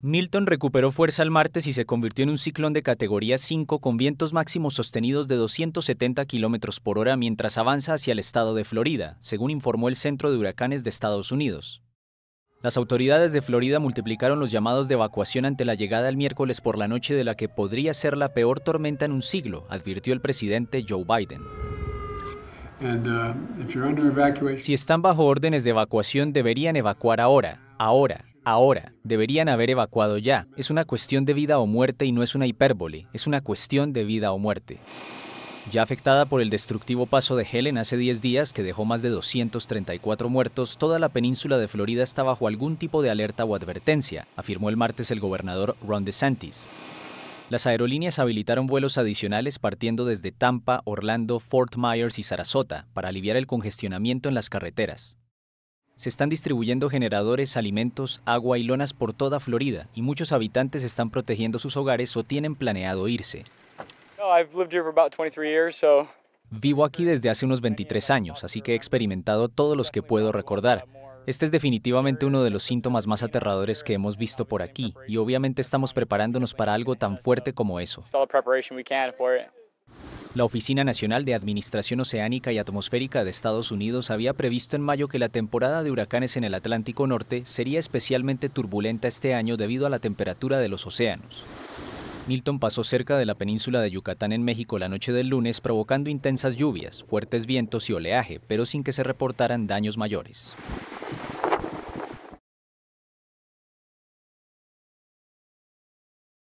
Milton recuperó fuerza el martes y se convirtió en un ciclón de categoría 5 con vientos máximos sostenidos de 270 km por hora mientras avanza hacia el estado de Florida, según informó el Centro de Huracanes de Estados Unidos. Las autoridades de Florida multiplicaron los llamados de evacuación ante la llegada el miércoles por la noche de la que podría ser la peor tormenta en un siglo, advirtió el presidente Joe Biden. Uh, si están bajo órdenes de evacuación, deberían evacuar ahora, ahora, ahora, deberían haber evacuado ya. Es una cuestión de vida o muerte y no es una hipérbole, es una cuestión de vida o muerte. Ya afectada por el destructivo paso de Helen hace 10 días, que dejó más de 234 muertos, toda la península de Florida está bajo algún tipo de alerta o advertencia, afirmó el martes el gobernador Ron DeSantis. Las aerolíneas habilitaron vuelos adicionales partiendo desde Tampa, Orlando, Fort Myers y Sarasota para aliviar el congestionamiento en las carreteras. Se están distribuyendo generadores, alimentos, agua y lonas por toda Florida y muchos habitantes están protegiendo sus hogares o tienen planeado irse. Vivo aquí desde hace unos 23 años, así que he experimentado todos los que puedo recordar. Este es definitivamente uno de los síntomas más aterradores que hemos visto por aquí, y obviamente estamos preparándonos para algo tan fuerte como eso. La Oficina Nacional de Administración Oceánica y Atmosférica de Estados Unidos había previsto en mayo que la temporada de huracanes en el Atlántico Norte sería especialmente turbulenta este año debido a la temperatura de los océanos. Milton pasó cerca de la península de Yucatán en México la noche del lunes provocando intensas lluvias, fuertes vientos y oleaje, pero sin que se reportaran daños mayores.